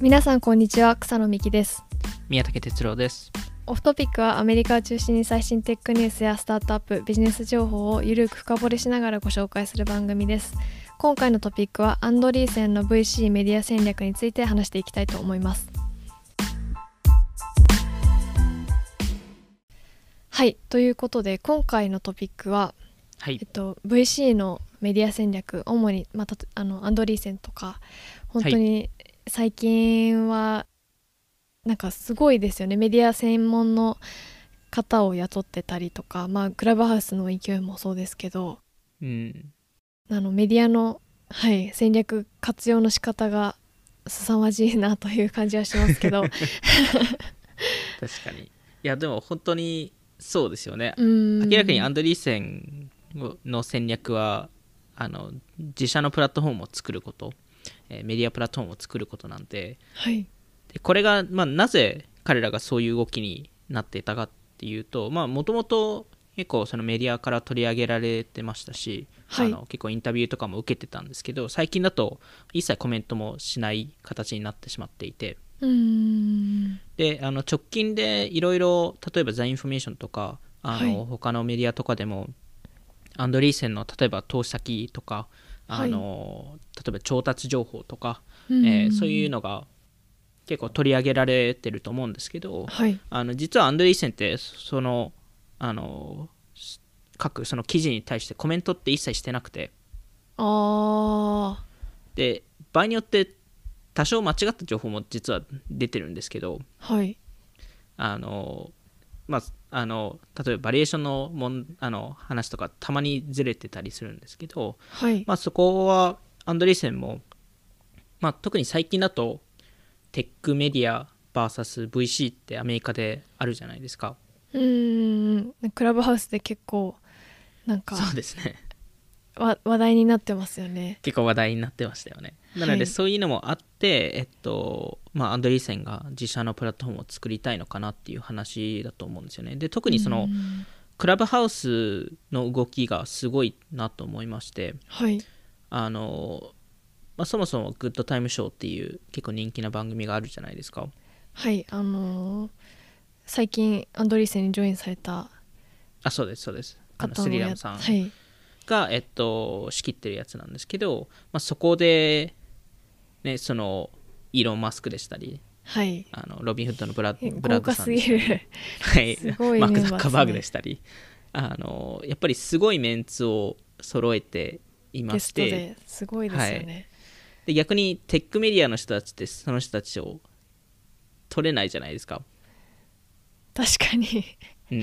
皆さんこんにちは草野美希です宮武哲郎ですオフトピックはアメリカを中心に最新テックニュースやスタートアップビジネス情報をゆるく深掘りしながらご紹介する番組です今回のトピックはアンドリーセンの VC メディア戦略について話していきたいと思いますはいということで今回のトピックは、はいえっと、VC のメディア戦略主に、まあ、あのアンドリーセンとか本当に、最近はなんかすごいですよねメディア専門の方を雇ってたりとか、まあ、クラブハウスの勢いもそうですけど、うん、あのメディアの、はい、戦略活用の仕方が凄まじいなという感じはしますけど確かにいやでも本当にそうですよね明らかにアンドリーセンの戦略はあの自社のプラットフォームを作ることメディアプラットフォームを作ることなんで,、はい、でこれが、まあ、なぜ彼らがそういう動きになっていたかっていうともともと結構そのメディアから取り上げられてましたし、はい、あの結構インタビューとかも受けてたんですけど最近だと一切コメントもしない形になってしまっていて。であの直近でいろいろ例えば「ザ・インフォメーション」とかあの、はい、他のメディアとかでもアンドリーセンの例えば投資先とか、あの、はい、例えば調達情報とか、えー、そういうのが結構取り上げられてると思うんですけど、はい、あの実はアンドリーセンってそのあの各その記事に対してコメントって一切してなくてあで場合によって多少間違った情報も実は出てるんですけど、はい、あのまああの例えばバリエーションのもんあの話とかたまにずれてたりするんですけど、はい、まあ、そこはアンドリーセンも、まあ、特に最近だとテックメディア VSVC ってアメリカであるじゃないですか。うんクラブハウスで結構なんかそうですねわ話題になってますよね結構話題になってましたよねなのでそういうのもあって、はい、えっとまあ、アンドリーセンが自社のプラットフォームを作りたいのかなっていう話だと思うんですよねで特にその、クラブハウスの動きがすごいなと思いまして、はい、あのまあ、そもそも「グッドタイムショー」っていう結構人気な番組があるじゃないですかはいあのー、最近アンドリーセンにジョインされたあそうですそうですあのスリラムさん、はいが、えっと、仕切ってるやつなんですけど、まあ、そこで、ね、そのイーロン・マスクでしたり、はい、あのロビン・フッドのブラブラッドさんでしたり、はい、マーク・ザッカーバーグでしたりあのやっぱりすごいメンツを揃えていましてすごいですよね、はい、で逆にテックメディアの人たちってその人たちを取れないじゃないですか確かに、うん、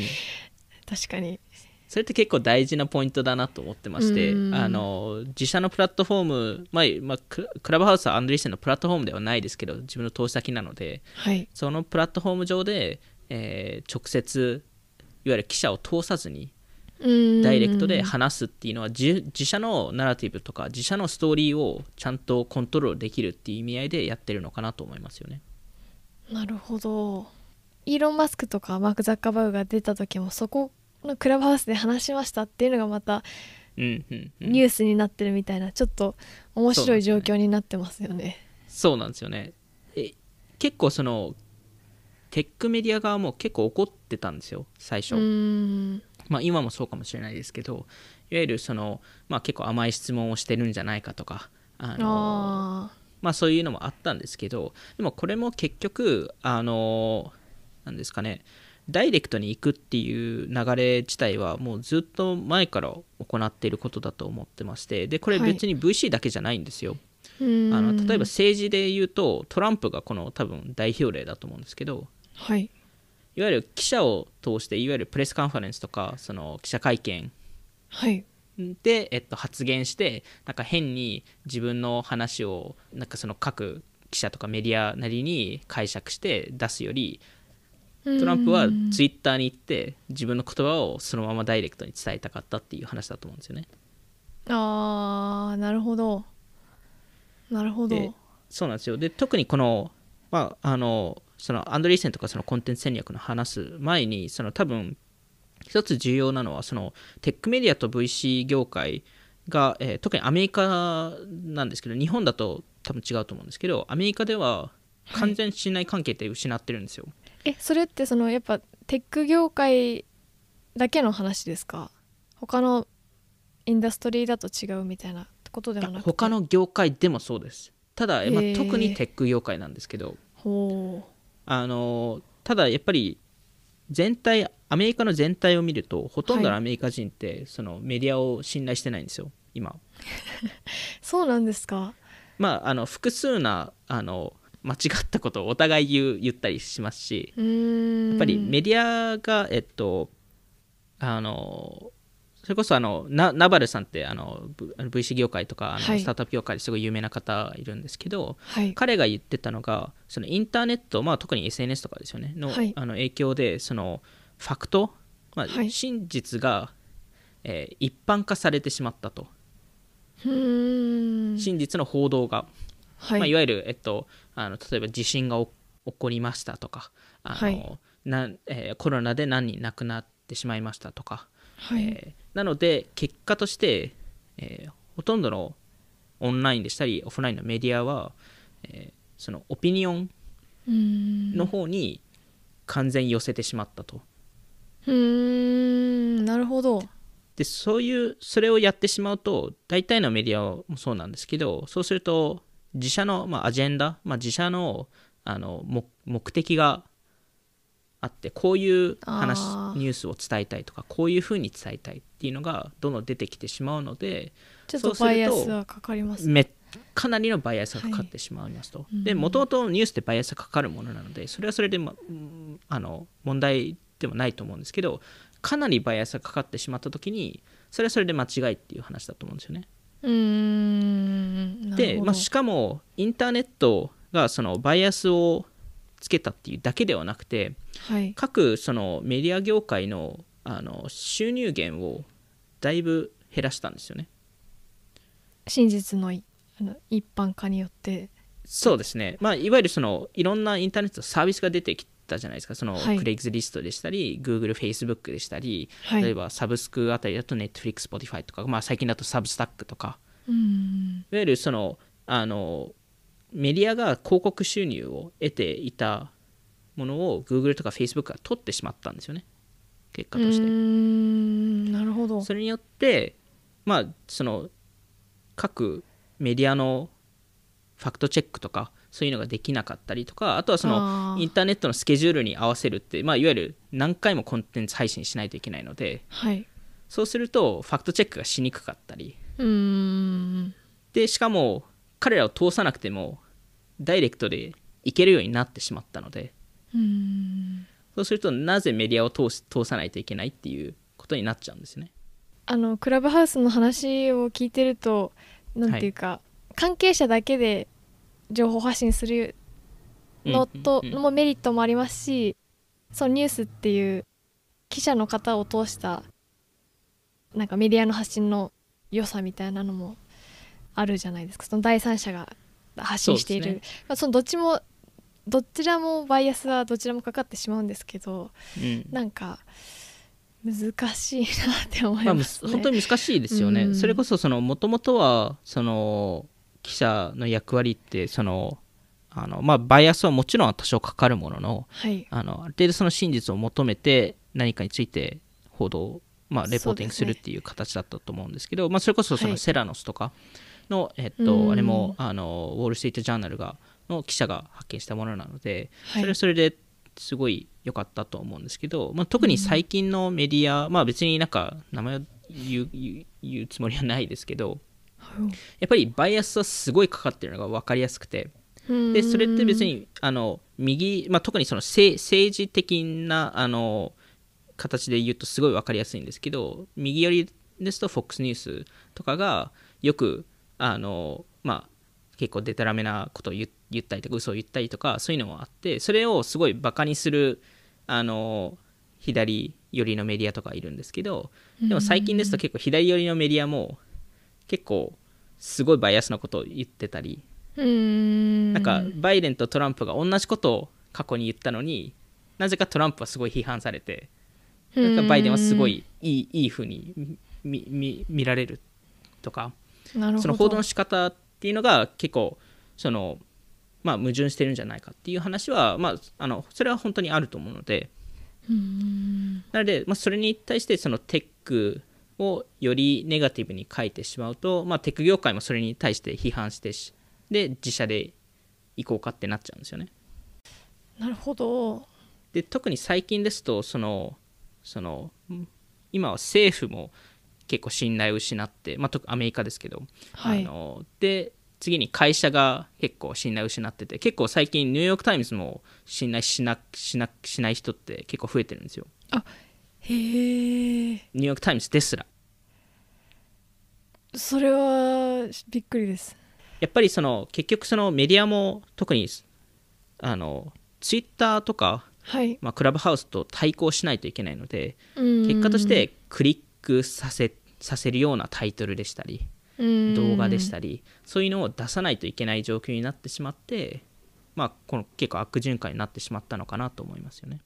確かにそれって結構大事なポイントだなと思ってまして、あの自社のプラットフォーム、まあまあ、クラブハウスはアンドリーセンのプラットフォームではないですけど自分の投資先なので、はい、そのプラットフォーム上で、えー、直接いわゆる記者を通さずにダイレクトで話すっていうのは自社のナラティブとか自社のストーリーをちゃんとコントロールできるっていう意味合いでやってるのかなと思いますよね。なるほどイーロン・マスクとかマーク・ザッカーバーグが出た時もそこのクラブハウスで話しましたっていうのがまたニュースになってるみたいなちょっと面白い状況になってますよね。そうなんですよね結構そのテックメディア側も結構怒ってたんですよ最初。まあ、今もそうかもしれないですけどいわゆるその、まあ、結構甘い質問をしてるんじゃないかとかあのまあ、そういうのもあったんですけどでもこれも結局あのなんですかねダイレクトに行くっていう流れ自体はもうずっと前から行っていることだと思ってましてでこれ別に VC だけじゃないんですよ。はいあの例えば政治で言うとトランプがこの多分代表例だと思うんですけど、はい、いわゆる記者を通していわゆるプレスカンファレンスとかその記者会見で、はい、えっと、発言してなんか変に自分の話をなんかその各記者とかメディアなりに解釈して出すよりトランプはツイッターに行って自分の言葉をそのままダイレクトに伝えたかったっていう話だと思うんですよね。あーなるほどなるほどそうなんですよで特にこの,、まあ、あのそのアンドリーセンとかそのコンテンツ戦略の話す前にその多分一つ重要なのはそのテックメディアと VC 業界が、えー、特にアメリカなんですけど日本だと多分違うと思うんですけどアメリカでは完全信頼関係って失ってるんですよ。はいえそれってそのやっぱテック業界だけの話ですか他のインダストリーだと違うみたいなことではなく他の業界でもそうですただ、まあ、特にテック業界なんですけどあのただやっぱり全体アメリカの全体を見るとほとんどのアメリカ人って、はい、そのメディアを信頼してないんですよ今 そうなんですかまああの複数なあの間違ったことをお互い言う言ったりしますしやっぱりメディアが、えっと、あのそれこそあのナバルさんってあの VC 業界とかあのスタートアップ業界ですごい有名な方いるんですけど、はい、彼が言ってたのがそのインターネット、まあ、特に SNS とかですよねのはい、あの影響でそのファクト、まあ、真実が、はい、えー、一般化されてしまったと真実の報道が、まあ、いわゆる、えっとあの例えば地震が起こりましたとかあの、はい、なえー、コロナで何人亡くなってしまいましたとか、はい、えー、なので結果として、えー、ほとんどのオンラインでしたりオフラインのメディアは、えー、そのオピニオンの方に完全に寄せてしまったと。うんなるほどでそういうそれをやってしまうと大体のメディアもそうなんですけどそうすると自社の、まあ、アジェンダ、まあ、自社のあの目的があってこういう話ニュースを伝えたいとかこういうふうに伝えたいっていうのがどんどん出てきてしまうのでちょっとバイアスはかかりますね。かなりのバイアスがかかってしまいますと、はい、でもともとニュースってバイアスがかかるものなのでそれはそれで、ま、あの問題でもないと思うんですけどかなりバイアスがかかってしまった時にそれはそれで間違いっていう話だと思うんですよね。で、まあ、しかもインターネットがそのバイアスをつけたっていうだけではなくて、はい、各そのメディア業界のあの収入源をだいぶ減らしたんですよね。真実のあの一般化によってそうですね、まあ、いわゆるそのいろんなインターネットサービスが出てきたじゃないですかそのクレイズリストでしたり、グー Google、Facebook でしたり、はい、例えばサブスクあたりだと Netflix、Spotify とか、まあ、最近だとサブスタックとかいわゆるそのあのメディアが広告収入を得ていたものを Google とか Facebook が取ってしまったんですよね結果としてなるほどそれによってまあその各メディアのファクトチェックとかそういうのができなかったりとかあとはそのインターネットのスケジュールに合わせるって、まあ、いわゆる何回もコンテンツ配信しないといけないので、はい、そうするとファクトチェックがしにくかったりでしかも彼らを通さなくてもダイレクトでいけるようになってしまったのでそうするとなぜメディアを通通さないといけないっていうことになっちゃうんですね。あのクラブハウスの話を聞いてると何ていうか、はい、関係者だけで情報発信するのとのメリットもありますしそのニュースっていう記者の方を通したなんかメディアの発信の良さみたいなのもあるじゃないですかその第三者が発信している、ね、まあ、そのどっちもどちらもバイアスはどちらもかかってしまうんですけど、うん、なんか難しいなって思います、ね、まあ、本当に難しいですよね、うん、それこそそのもともとはその記者の役割ってそのあの、まあ、バイアスはもちろん多少かかるもののはい、あのある程度その真実を求めて何かについて報道、まあ、レポーティングするっていう形だったと思うんですけどそ、ね、まあ、それこそそのセラノスとかの、はい、えっと、あれもあのウォール・ストリート・ジャーナルがの記者が発見したものなので、それはそれですごい良かったと思うんですけど、まあ、特に最近のメディア、まあ、別になんか名前を言う言うつもりはないですけどやっぱりバイアスはすごいかかってるのが分かりやすくてでそれって別にあの右、まあ、特にその政治的なあの形で言うとすごい分かりやすいんですけど右寄りですと FOX ニュースとかがよくあの、まあ、結構でたらめなことを言ったりとか嘘を言ったりとかそういうのもあってそれをすごいバカにするあの左寄りのメディアとかいるんですけどでも最近ですと結構左寄りのメディアも結構すごいバイアスなことを言ってたりなんかバイデンとトランプが同じことを過去に言ったのになぜかトランプはすごい批判されてなんかバイデンはすごいいいいい風に見られるとかその報道の仕方っていうのが結構その、まあ、矛盾してるんじゃないかっていう話は、まあ、あのそれは本当にあると思うのでなので、まあ、それに対してそのテックをよりネガティブに書いてしまうと、まあ、テク業界もそれに対して批判してしで自社で行こうかってなっちゃうんですよね。なるほどで特に最近ですとそのその今は政府も結構信頼を失って、まあ、アメリカですけど、はい、あので次に会社が結構信頼を失ってて結構最近ニューヨーク・タイムズも信頼しなしなしない人って結構増えてるんですよ。あニューヨーク・タイムズですらそれはびっくりですやっぱりその結局そのメディアも特にあのツイッターとか、はいまあ、クラブハウスと対抗しないといけないので結果としてクリックさせさせるようなタイトルでしたり動画でしたりそういうのを出さないといけない状況になってしまって、まあ、この結構悪循環になってしまったのかなと思いますよね。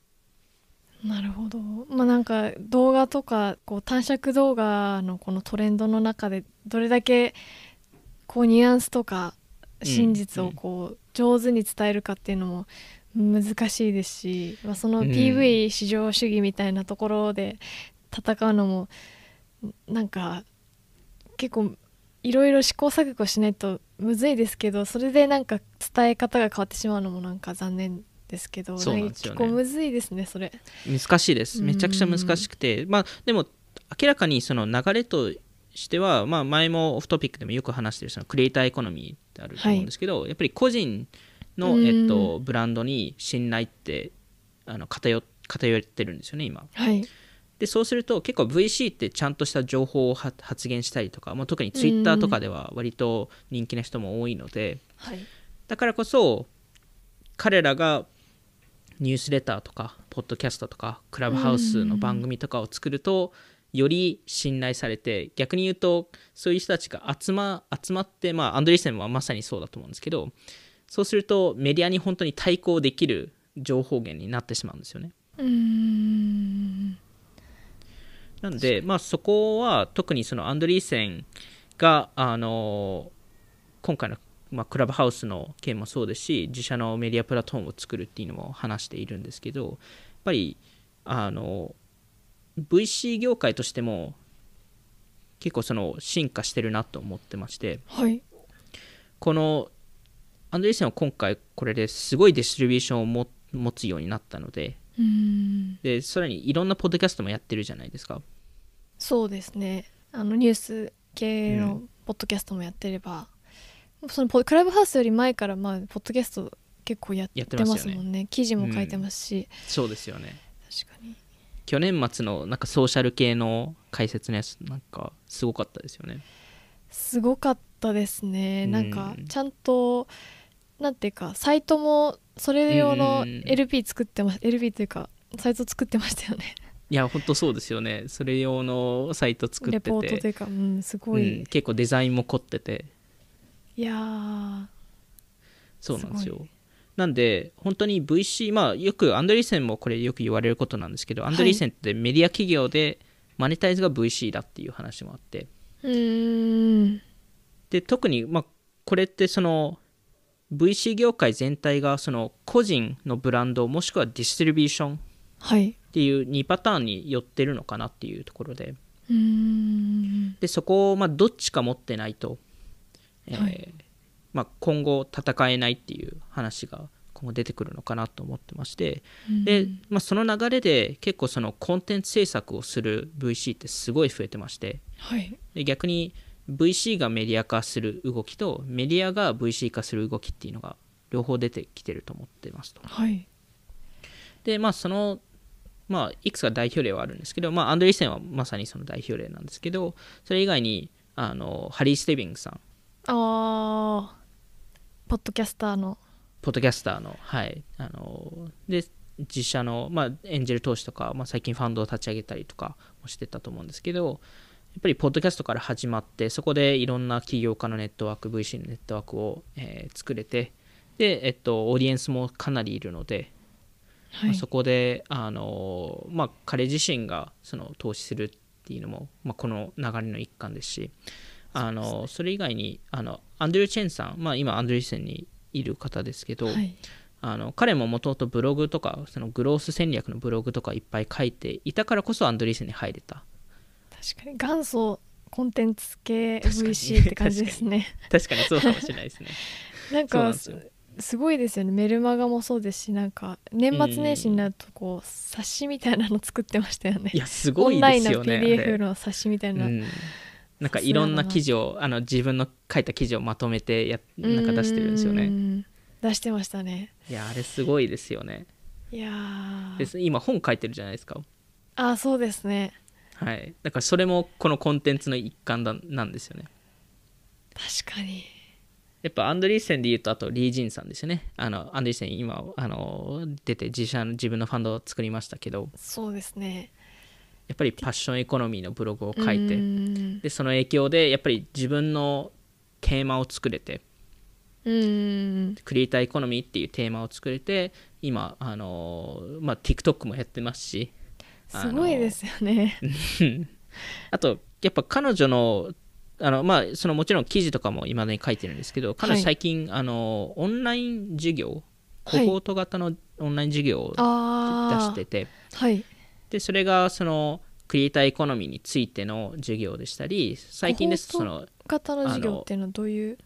なるほどまあなんか動画とかこう短尺動画のこのトレンドの中でどれだけこうニュアンスとか真実をこう上手に伝えるかっていうのも難しいですし、まあ、その PV 至上主義みたいなところで戦うのもなんか結構いろいろ試行錯誤しないとむずいですけどそれでなんか伝え方が変わってしまうのもなんか残念ですけどそうなんですよね結構むずいですねそれ難しいですめちゃくちゃ難しくて、まあでも明らかにその流れとしては、まあ、前もオフトピックでもよく話してるそのクリエイターエコノミーってあると思うんですけど、はい、やっぱり個人の、えっと、ブランドに信頼ってあの偏偏ってるんですよね今。はいでそうすると結構 VC ってちゃんとした情報を発言したりとか、まあ、特に Twitter とかでは割と人気な人も多いので、はい、だからこそ彼らがニュースレターとかポッドキャストとかクラブハウスの番組とかを作ると、より信頼されて逆に言うとそういう人たちが集ま集まってまあアンドリーセンはまさにそうだと思うんですけどそうするとメディアに本当に対抗できる情報源になってしまうんですよね。うんなんで、まあ、そこは特にそのアンドリーセンがあの今回のまあ、クラブハウスの件もそうですし自社のメディアプラットフォームを作るっていうのも話しているんですけどやっぱりあの VC 業界としても結構その進化してるなと思ってまして、はい、このアンドリーセンは今回これですごいディストリビューションをも持つようになったのででさらにいろんなポッドキャストもやってるじゃないですかそうですねあのニュース系のポッドキャストもやってれば、うんそのクラブハウスより前から、まあ、ポッドキャスト結構やってますもんね、ね、記事も書いてますし、うん、そうですよね確かに去年末のなんかソーシャル系の解説のやつなんかすごかったですよねすごかったですね、なんかちゃんとなんていうかサイトもそれ用の LP 作ってます、うん、LP というかサイト作ってましたよねいや本当そうですよねそれ用のサイト作っててレポートというか、うん、すごい、結構デザインも凝ってていやそうなんですよ、なんで本当に VC まあよくアンドリーセンもこれよく言われることなんですけど、はい、アンドリーセンってメディア企業でマネタイズが VC だっていう話もあってうんで特にまあこれってその VC 業界全体がその個人のブランドもしくはディストリビューションっていう2パターンに寄ってるのかなっていうところで、はい、でそこをまあどっちか持ってないとえまあ、今後戦えないっていう話が今後出てくるのかなと思ってまして、うん、でまあ、その流れで結構そのコンテンツ制作をする VC ってすごい増えてまして、はい、で逆に VC がメディア化する動きとメディアが VC 化する動きっていうのが両方出てきてると思ってますと。はい、でまあそのまあ、いくつか代表例はあるんですけど、まあ、アンドリーセンはまさにその代表例なんですけどそれ以外にあのハリー・ステビングさんああポッドキャスターのポッドキャスターのはいあので実写の、まあ、エンジェル投資とか、まあ、最近ファンドを立ち上げたりとかもしてたと思うんですけどやっぱりポッドキャストから始まってそこでいろんな起業家のネットワーク VC のネットワークを、えー、作れてで、えっと、オーディエンスもかなりいるので、はいまあ、そこであの、まあ、彼自身がその投資するっていうのも、まあ、この流れの一環ですしあのそれ以外にあのアンドリュー・チェンさん、まあ、今アンドリュー・センにいる方ですけど、はい、あの彼ももともとブログとかそのグロース戦略のブログとかいっぱい書いていたからこそアンドリーセンに入れた確かに元祖コンテンツ系 VC って感じですね確かにそうかもしれないですね なんかすごいですよねメルマガもそうですしなんか年末年始になるとこう冊子みたいなの作ってましたよねいやすごいですよねオンラインの PDF の冊子みたいな、なんかいろんな記事をあの自分の書いた記事をまとめてやなんか出してるんですよね出してましたねいやあれすごいですよねいやで今本書いてるじゃないですかあそうですねはいだからそれもこのコンテンツの一環だなんですよね確かにやっぱアンドリーセンでいうとあとリー・ジンさんですよねあのアンドリーセン今あの出て自社の自分のファンドを作りましたけどそうですねやっぱりパッションエコノミーのブログを書いてでその影響でやっぱり自分のテーマを作れてクリエイターエコノミーっていうテーマを作れて今あの、まあ、TikTok もやってますしすごいですよね あとやっぱ彼女のあのまあ、そのもちろん記事とかもいまだに書いてるんですけど彼女最近、はい、あのオンライン授業コホート型のオンライン授業を出してて、はい、でそれがそのクリエイターエコノミーについての授業でしたり最近ですとその型の授業っていうのはどういう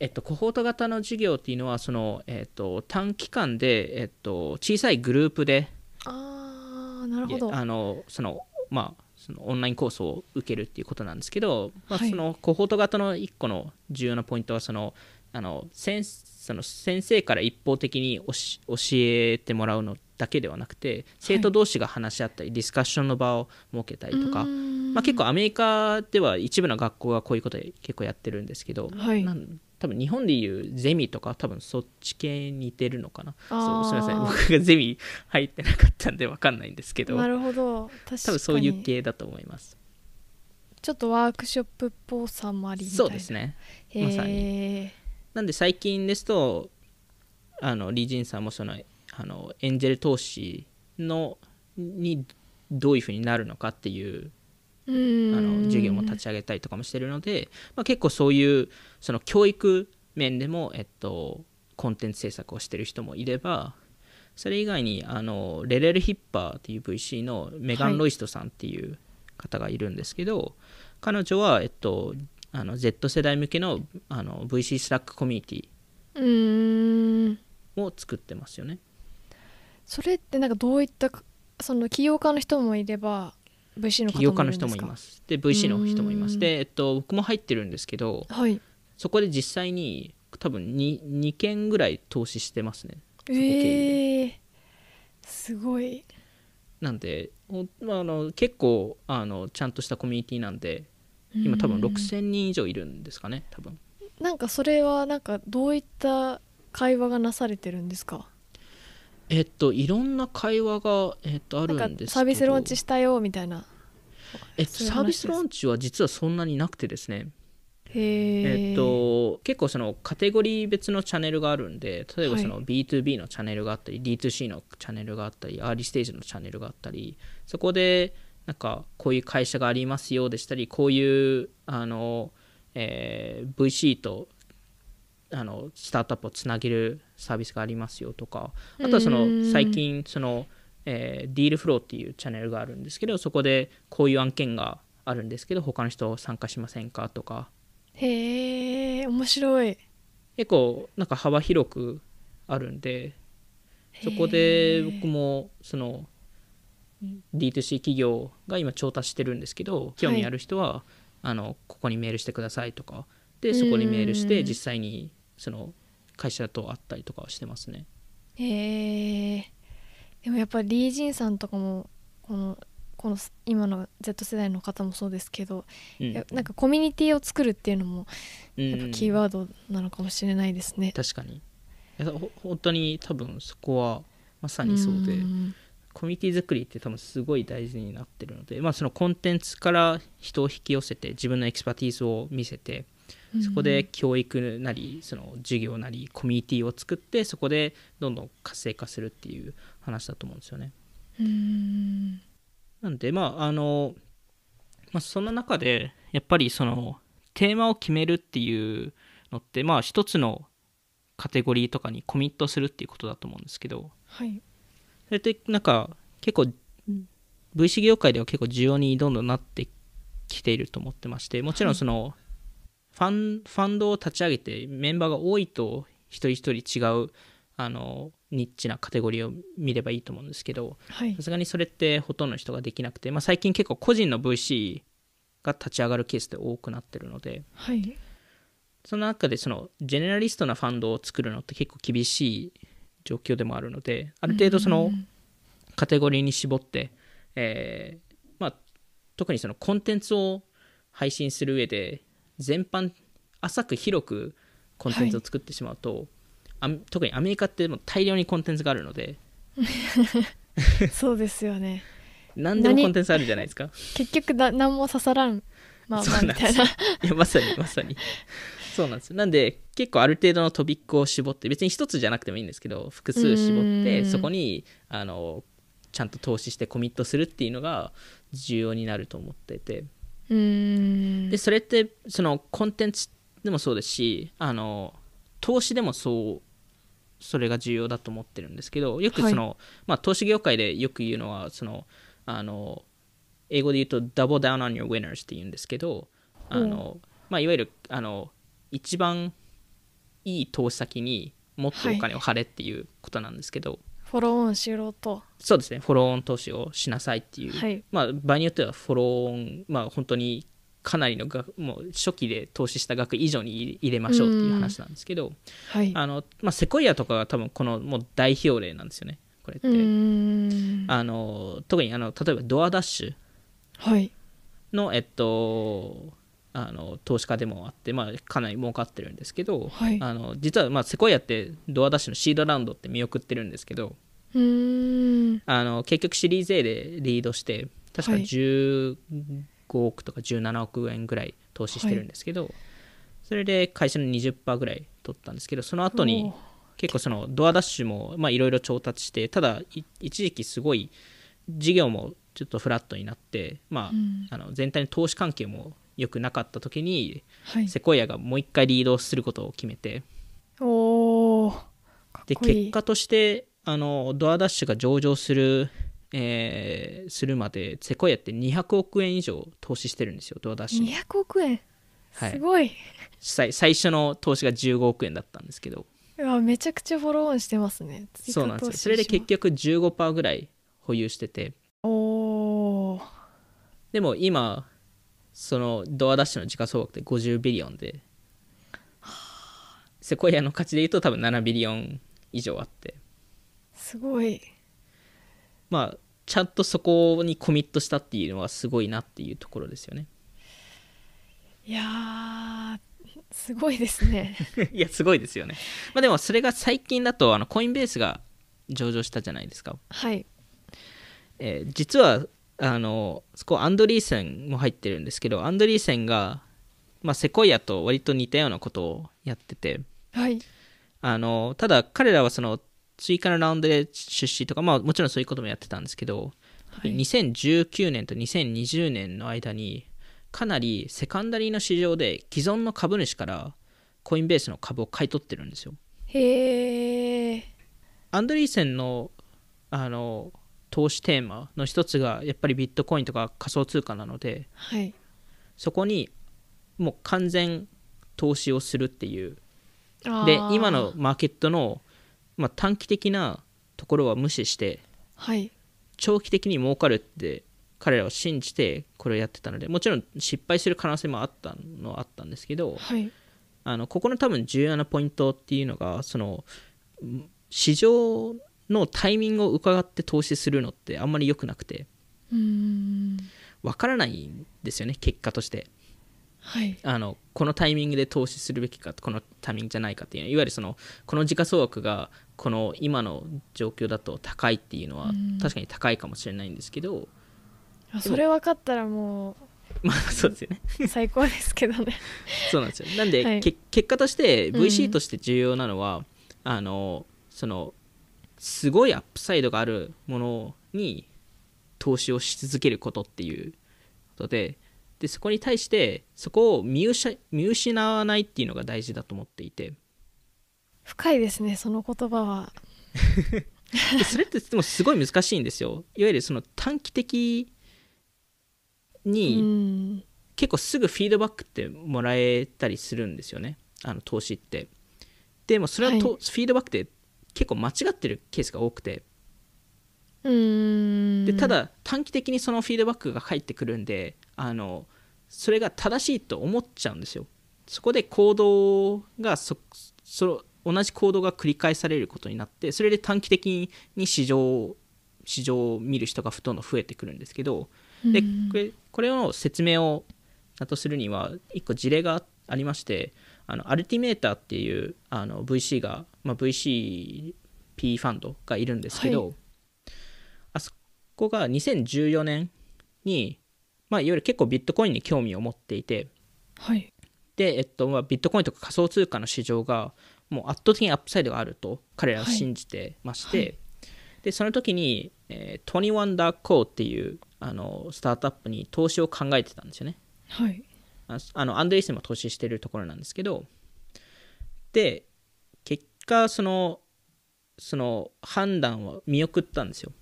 えっと、コホート型の授業っていうのはその、えっと、短期間で、えっと、小さいグループであなるほどあのその、まあ、そのオンラインコースを受けるっていうことなんですけど、まあ、そのコホート型の1個の重要なポイントはそのあの先その先生から一方的に教えてもらうのだけではなくて生徒同士が話し合ったり、はい、ディスカッションの場を設けたりとか、まあ、結構アメリカでは一部の学校がこういうことで結構やってるんですけど、はい、多分日本でいうゼミとか多分そっち系に似てるのかなそうすみません僕がゼミ入ってなかったんで分かんないんですけどなるほど多分そういう系だと思いますちょっとワークショップっぽさもありみたいなそうですねまさになんで最近ですとあのリジンさんもそのあのエンジェル投資のにどういうふうになるのかっていうあの授業も立ち上げたりとかもしてるので、まあ、結構そういうその教育面でも、えっと、コンテンツ制作をしてる人もいればそれ以外にあのレレル・ヒッパーっていう VC のメガン・ロイストさんっていう方がいるんですけど、はい、彼女は、えっと、あの Z 世代向けのあの VC スラックコミュニティを作ってますよね。それってなんかどういったその起業家の人もいれば VC の起業家の人もいますで VC の人もいますで、えっと、僕も入ってるんですけど、はい、そこで実際に多分 2, 2件ぐらい投資してますね。えー、すごいなんであの結構あのちゃんとしたコミュニティなんで今多分6,000人以上いるんですかね多分なんかそれはなんかどういった会話がなされてるんですかえっといろんな会話が、えっと、あるんですサービスローンチしたよみたいなえっと、サービスローンチは実はそんなになくてですねえっと、結構そのカテゴリー別のチャンネルがあるんで例えばその B2B のチャンネルがあったり、はい、D2C のチャンネルがあったりアーリーステージのチャンネルがあったりそこでなんかこういう会社がありますよでしたりこういうあの、えー、VC とあのスタートアップをつなげるサービスがありますよとかあとはその最近その、えー、ディールフローっていうチャンネルがあるんですけどそこでこういう案件があるんですけど他の人参加しませんかとかへえ面白い結構なんか幅広くあるんでそこで僕もその D2C 企業が今調達してるんですけど興味ある人は、はい、あのここにメールしてくださいとかでそこにメールして実際にその会社と会ったりとかはしてますね。へえでもやっぱりリー・ジンさんとかもこのこの今の Z 世代の方もそうですけど、うん、なんかコミュニティを作るっていうのもやっぱキーワードなのかもしれないですね。確かに本当に多分そこはまさにそうで、うコミュニティ作りって多分すごい大事になってるので、まあ、そのコンテンツから人を引き寄せて自分のエキスパティーズを見せてそこで教育なりその授業なりコミュニティを作ってそこでどんどん活性化するっていう話だと思うんですよね。なんでまああの、まあ、そな中でやっぱりそのテーマを決めるっていうのってまあ一つのカテゴリーとかにコミットするっていうことだと思うんですけど、はい、それってなんか結構 VC 業界では結構需要にどんどんなってきていると思ってましてもちろんそのファン、はい、ファンドを立ち上げてメンバーが多いと一人一人違うあのニッチなカテゴリーを見ればいいと思うんですけどさすがにそれってほとんどの人ができなくて、まあ、最近結構個人の VC が立ち上がるケースって多くなってるので、はい、その中でそのジェネラリストなファンドを作るのって結構厳しい状況でもあるのである程度そのカテゴリーに絞って、えー、まあ、特にそのコンテンツを配信する上で全般浅く広くコンテンツを作ってしまうと、はい、特にアメリカってもう大量にコンテンツがあるので そうですよね 何でもコンテンツあるじゃないですか 結局何も刺さらんまあまあみたいないやまさにまさにそうなんですなんで結構ある程度のトピックを絞って別に1つじゃなくてもいいんですけど複数絞ってそこにあのちゃんと投資してコミットするっていうのが重要になると思っててでそれってそのコンテンツでもそうですしあの投資でもそうそれが重要だと思ってるんですけどよくその、はい、まあ、投資業界でよく言うのはそのあの英語で言うとダブルダウン・オン・ヨ n ウィ y o って言うんですけどあの、まあ、いわゆるあの一番いい投資先にもっとお金を払れっていうことなんですけど、はい、フォローオンしろとそうですねフォローオン投資をしなさいっていう、はい、まあ、場合によってはフォローオン、まあ、本当にかなりの額もう初期で投資した額以上に入れましょうっていう話なんですけど、はいあのまあ、セコイアとかが多分このもう代表例なんですよねこれってあの特にあの例えばドアダッシュの、はい、えっとあの投資家でもあって、まあ、かなり儲かってるんですけど、はい、あの実はまあセコイアってドアダッシュのシードラウンドって見送ってるんですけどあの結局シリーズ A でリードして確か15億とか17億円ぐらい投資してるんですけど、はい、それで会社の20%ぐらい取ったんですけどその後に結構そのドアダッシュもいろいろ調達してただ一時期すごい事業もちょっとフラットになって、まあ、うん、あの全体の投資関係も良くなかった時に、はい、セコイアがもう一回リードすることを決めておで結果としてあのドアダッシュが上場する、えー、するまでセコイアって200億円以上投資してるんですよドアダッシュ200億円すごい、い、最最初の投資が15億円だったんですけどめちゃくちゃフォローオンしてますねそうなんですよそれで結局15%ぐらい保有してておでも今そのドアダッシュの時価総額って50ビリオンでセコイアの価値でいうと多分7ビリオン以上あってすごいまあちゃんとそこにコミットしたっていうのはすごいなっていうところですよねいやすごいですね いやすごいですよねまあでもそれが最近だとあのコインベースが上場したじゃないですかはい、えー、実はあのそこアンドリーセンも入ってるんですけどアンドリーセンが、まあ、セコイアと割と似たようなことをやってて、はい、あのただ彼らはその追加のラウンドで出資とか、まあ、もちろんそういうこともやってたんですけど、はい、2019年と2020年の間にかなりセカンダリーの市場で既存の株主からコインベースの株を買い取ってるんですよ。へえ。アンドリーセンのあの投資テーマの一つがやっぱりビットコインとか仮想通貨なので、はい、そこにもう完全投資をするっていうで今のマーケットの、まあ、短期的なところは無視して、はい、長期的に儲かるって彼らは信じてこれをやってたのでもちろん失敗する可能性もあったのはあったんですけど、はい、あのここの多分重要なポイントっていうのがその市場のタイミングを伺って投資するのってあんまり良くなくてわからないんですよね結果として。はい、あのこのタイミングで投資するべきかこのタイミングじゃないかっていういわゆるそのこの時価総額がこの今の状況だと高いっていうのは確かに高いかもしれないんですけどそれ分かったらもう まあそうですよね最高ですけどねそうなんですよなんで、はい、結果として VC として重要なのは、うん、あのそのすごいアップサイドがあるものに投資をし続けることっていうことででそこに対してそこを見失わないっていうのが大事だと思っていて深いですねその言葉は それってでもすごい難しいんですよいわゆるその短期的に結構すぐフィードバックってもらえたりするんですよねあの投資ってでもそれはと、はい、フィードバックって結構間違ってるケースが多くてでただ短期的にそのフィードバックが返ってくるんであのそれが正しいと思っちゃうんですよそこで行動がそそ同じ行動が繰り返されることになってそれで短期的に市場市場を見る人がどんどん増えてくるんですけどでこれこれの説明をだとするには1個事例がありましてあのアルティメーターっていうあの VC が、まあ、VCP ファンドがいるんですけど、はい、あそこが2014年に、まあ、いわゆる結構ビットコインに興味を持っていて、はい、で、えっとまあ、ビットコインとか仮想通貨の市場がもう圧倒的にアップサイドがあると彼らは信じてまして、はい、でその時に、えー、トニワンダーコーっていうあのスタートアップに投資を考えてたんですよね。はい、あのアンドレイセンも投資してるところなんですけどで結果そのその判断を見送ったんですよ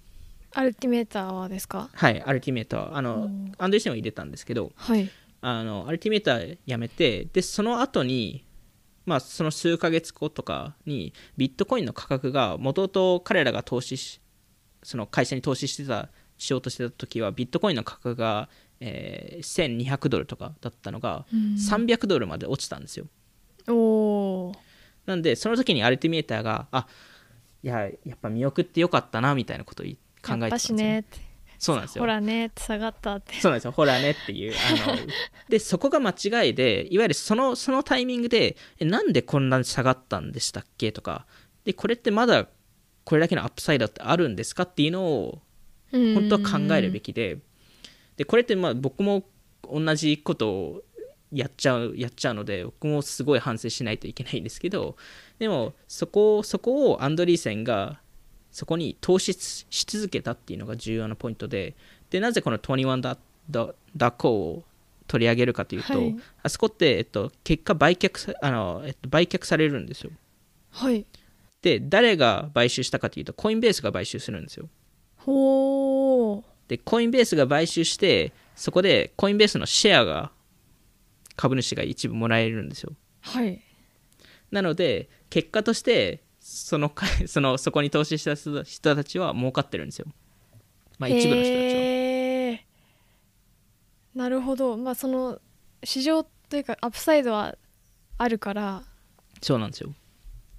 アルティメーターはですかはいアルティメーターあのアンドレイセンは入れたんですけど、はい、あのアルティメーターやめてでその後にまあその数ヶ月後とかにビットコインの価格がもともと彼らが投資しその会社に投資してたしようとしてた時はビットコインの価格がえー、1200ドルとかだったのが、うん、300ドルまで落ちたんですよ。おなんでその時にアルティメーターがあいややっぱ見送ってよかったなみたいなことを考えてたんですよ、ね。そうなんですよ。ほらねって下がったって。そうなんですよ。ほらねっていう。あの で、そこが間違いで、いわゆるその、そのタイミングで、えなんでこんなに下がったんでしたっけとか、で、これってまだこれだけのアップサイドってあるんですかっていうのを、本当は考えるべきで、でこれってまあ僕も同じことをやっちゃうやっちゃうので僕もすごい反省しないといけないんですけどでもそこそこをアンドリーセンがそこに投資し続けたっていうのが重要なポイントででなぜこの21ダダダコを取り上げるかというと、はい、あそこって、えっと、結果売却あの、えっと、売却されるんですよ。はい、で誰が買収したかというとコインベースが買収するんですよ。ほーで、コインベースが買収して、そこでコインベースのシェアが株主が一部もらえるんですよ。はい。なので、結果として、その そのそこに投資した人たちは儲かってるんですよ。まあ、一部の人たちは。えなるほど、まあ、その市場というかアップサイドはあるからそうなんですよ。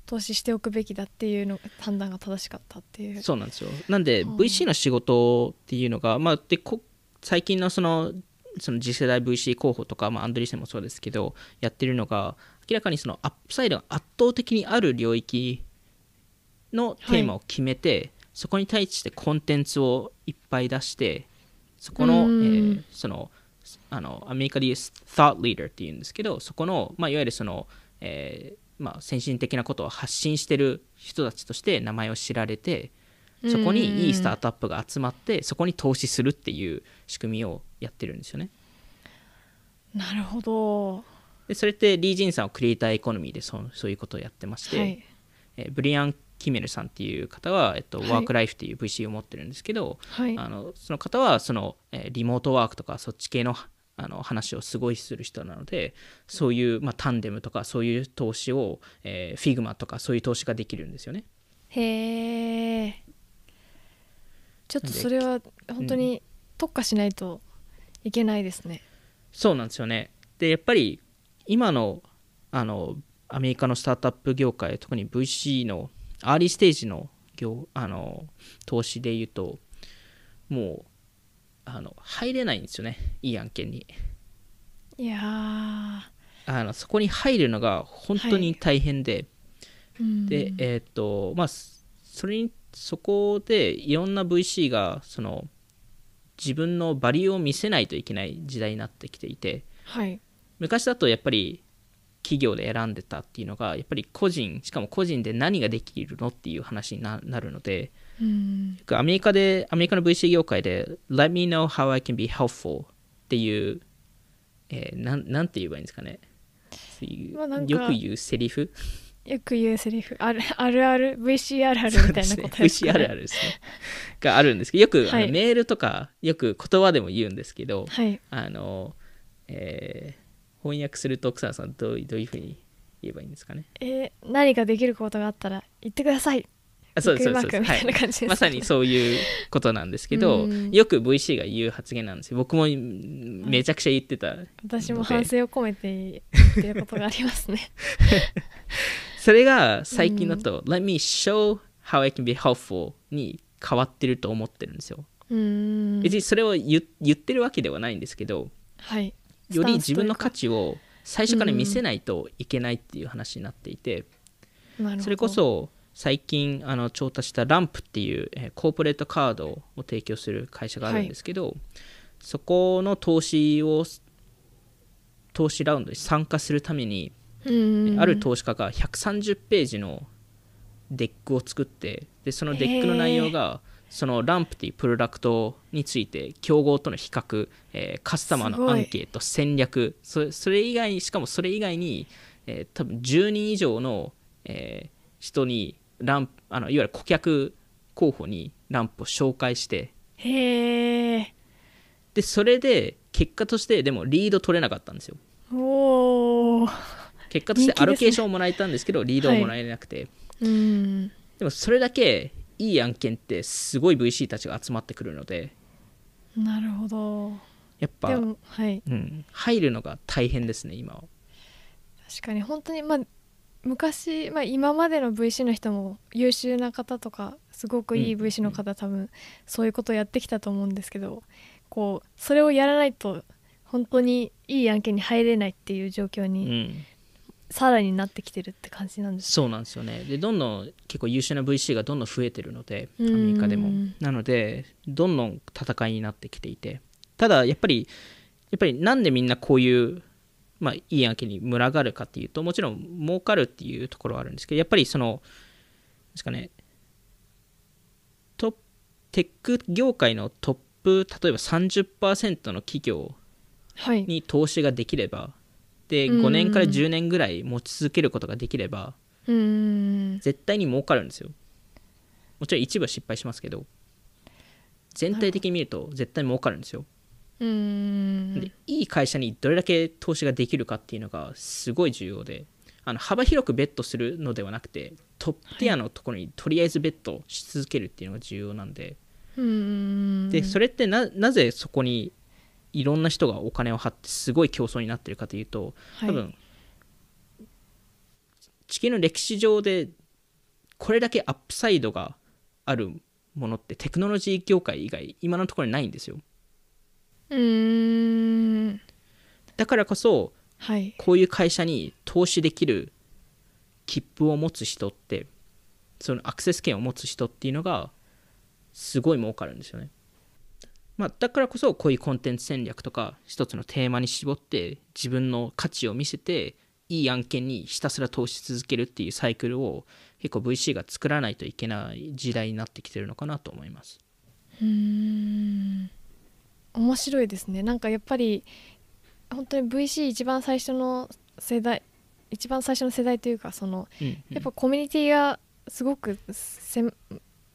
投資しておくべきだっていうの判断が正しかったっていうそうなんですよなんで VC の仕事っていうのが、まあ、でこ最近のそのその次世代 VC 候補とか、まあ、アンドリーセンもそうですけどやってるのが明らかにそのアップサイドが圧倒的にある領域のテーマを決めて、はい、そこに対してコンテンツをいっぱい出してそこの,、えー、そのあのアメリカでいう Thought Leader っていうんですけどそこの、まあ、いわゆるその、えーまあ、先進的なことを発信してる人たちとして名前を知られてそこにいいスタートアップが集まってそこに投資するっていう仕組みをやってるんですよね。なるほどでそれってリー・ジンさんはクリエイターエコノミーでそそういうことをやってまして、はい、えブリアン・キメルさんっていう方は、えっと、はい、ワークライフっていう VC を持ってるんですけど、はい、あのその方はその、えリモートワークとかそっち系のあの話をすごいする人なのでそういう、まあ、タンデムとかそういう投資を、えー、フィグマとかそういう投資ができるんですよね。へえちょっとそれは本当に特化しないといけないですね。うん、そうなんですよねでやっぱり今のあのアメリカのスタートアップ業界特に VC のアーリーステージの業あの投資でいうともうあの入れないんですよねいい案件にいやあのそこに入るのが本当に大変で、はい、でえー、っとまあそれにそこでいろんな VC がその自分のバリューを見せないといけない時代になってきていて、はい、昔だとやっぱり企業で選んでたっていうのがやっぱり個人しかも個人で何ができるのっていう話になるので、うん、アメリカで、アメリカの VC 業界で、Let me know how I can be helpful っていう、えー、なん、なんて言えばいいんですかね。まあ、よく言うセリフよく言うセリフあるあるある v c るあるみたいなことです、ね、v c るあるですねがあるんですけどよく、はい、あメールとかよく言葉でも言うんですけど、はい、あの、えー、翻訳すると奥さんさんどうどういうふうに言えばいいんですかねえー、何かできることがあったら言ってくださいそうですそうですはいまさにそういうことなんですけど、うん、よく VC が言う発言なんですよ僕もめちゃくちゃ言ってた私も反省を込めて言ってることがありますね それが最近だと、うん、Let me show how I can be helpful に変わってると思ってるんですよ別にそれを言ってるわけではないんですけど、はい、より自分の価値を最初から見せないといけないっていう話になっていて、うん、それこそ最近あの調達したランプっていう、えー、コーポレートカードを提供する会社があるんですけど、はい、そこの投資を投資ラウンドに参加するためにある投資家が130ページのデックを作ってでそのデックの内容がそのランプっていうプロダクトについて競合との比較、えー、カスタマーのアンケート戦略それ以外にしかもそれ以外に、えー、多分10人以上の、えー、人にランあのいわゆる顧客候補にランプを紹介してへえでそれで結果としてでもリード取れなかったんですよおお結果としてアロケーションをもらえたんですけど、ね、リードをもらえなくて、はい、うんでもそれだけいい案件ってすごい VC たちが集まってくるのでなるほどやっぱ、はいうん、入るのが大変ですね今は確かに本当にまあ昔、まあ、今までの VC の人も優秀な方とかすごくいい VC の方、多分そういうことをやってきたと思うんですけどこうそれをやらないと本当にいい案件に入れないっていう状況に、さらになってきてるって感じなんです、ねそうなんですよねでどんどん結構優秀な VC がどんどん増えてるのでアメリカでもなのでどんどん戦いになってきていてただやっぱりやっぱりなんでみんなこういうまあ、いい案件に群がるかっていうともちろん儲かるっていうところはあるんですけどやっぱりそのですかねテック業界のトップ例えば30%の企業に投資ができれば、はい、で5年から10年ぐらい持ち続けることができれば絶対に儲かるんですよもちろん一部は失敗しますけど全体的に見ると絶対儲かるんですよ。でいい会社にどれだけ投資ができるかっていうのがすごい重要であの幅広くベットするのではなくてトップティアのところにとりあえずベットし続けるっていうのが重要なんで、はい、でそれってなぜそこにいろんな人がお金を張ってすごい競争になってるかというと多分、はい、地球の歴史上でこれだけアップサイドがあるものってテクノロジー業界以外今のところにないんですよ。うんだからこそ、はい、こういう会社に投資できる切符を持つ人ってそのアクセス権を持つ人っていうのがすごい儲かるんですよね。まあ、だからこそこういうコンテンツ戦略とか一つのテーマに絞って自分の価値を見せていい案件にひたすら投資続けるっていうサイクルを結構 VC が作らないといけない時代になってきてるのかなと思います。うん面白いですねなんかやっぱり本当に VC 一番最初の世代一番最初の世代というかその、うんうん、やっぱコミュニティがすごくせ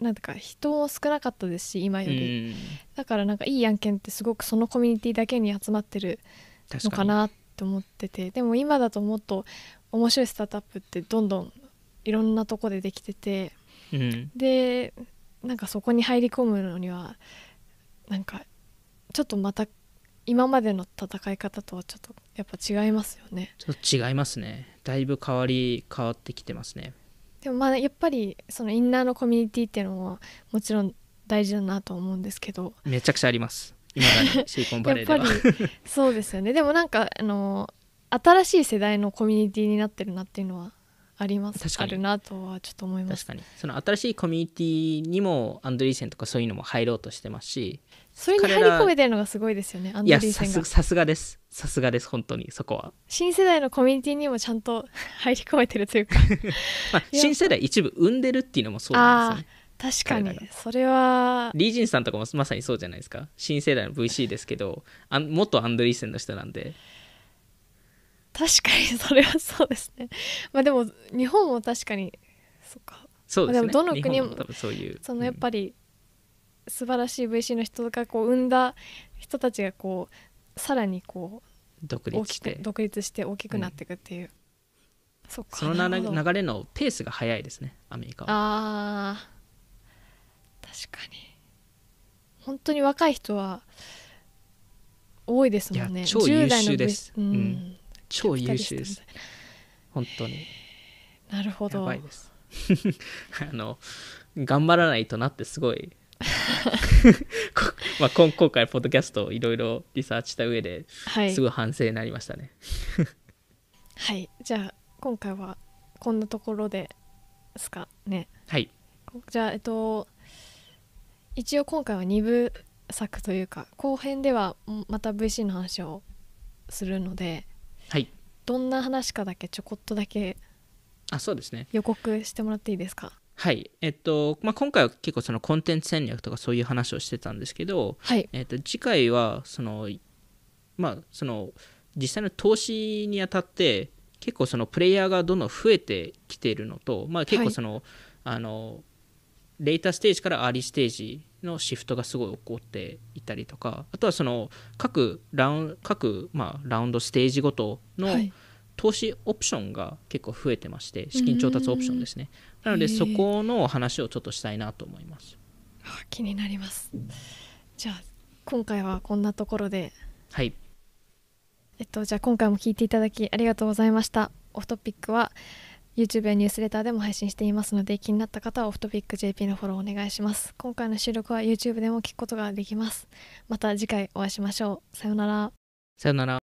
なんうか人も少なかったですし今より、だからなんかいい案件ってすごくそのコミュニティだけに集まってるのかなって思っててでも今だともっと面白いスタートアップってどんどんいろんなとこでできてて、うん、でなんかそこに入り込むのにはなんかちょっとまた今までの戦い方とはちょっとやっぱ違いますよねちょっと違いますねだいぶ変わり変わってきてますねでもまあやっぱりそのインナーのコミュニティっていうのはもちろん大事だなと思うんですけどめちゃくちゃあります今だにシリコンバレーではそうですよねでもなんかあの新しい世代のコミュニティになってるなっていうのはあります確かにあるなとはちょっと思います確かにその新しいコミュニティにもアンドリーセンとかそういうのも入ろうとしてますしそれに入り込めてるのがすごいですよねアンドリーがいやさすがですさすがです本当にそこは新世代のコミュニティにもちゃんと入り込めてるというか まあ、新世代一部生んでるっていうのもそうなんですよ、ね、確かにそれはリージンさんとかもまさにそうじゃないですか新世代の VC ですけどあ元アンドリーセンの人なんで確かにそれはそうですねまあでも日本も確かにそっかそうですね、まあ、でもどの国もそういうそのやっぱり、うん素晴らしい VC の人がこう生んだ人たちがこうさらにこう独立して独立して大きくなっていくっていう、うん、そその流れのペースが早いですねアメリカはあ確かに本当に若い人は多いですもんね超優秀です、うん、うん、超優秀です本当になるほど あの頑張らないとなってすごい まあ今今回ポッドキャストいろいろリサーチした上で、はい、すごい反省になりましたね はいじゃあ今回はこんなところですかねはいじゃあえっと一応今回は2部作というか後編ではまた VC の話をするので、はい、どんな話かだけちょこっとだけあそうですね予告してもらっていいですかはい。えっと、まあ、今回は結構そのコンテンツ戦略とかそういう話をしてたんですけど、はい、えっと、次回は、その、まあ、その、実際の投資にあたって、結構そのプレイヤーがどんどん増えてきているのと、まあ、結構その、はい、あの、レーターステージからアーリーステージのシフトがすごい起こっていたりとかあとはその各ラウン各、まあ、ラウンドステージごとの、はい、投資オプションが結構増えてまして資金調達オプションですねなのでそこの話をちょっとしたいなと思います、はあ、気になりますじゃあ今回はこんなところではいえっとじゃあ今回も聞いていただきありがとうございましたオフトピックは YouTube やニュースレターでも配信していますので気になった方はオフトピック JP のフォローお願いします今回の収録は YouTube でも聞くことができますまた次回お会いしましょうさようならさようなら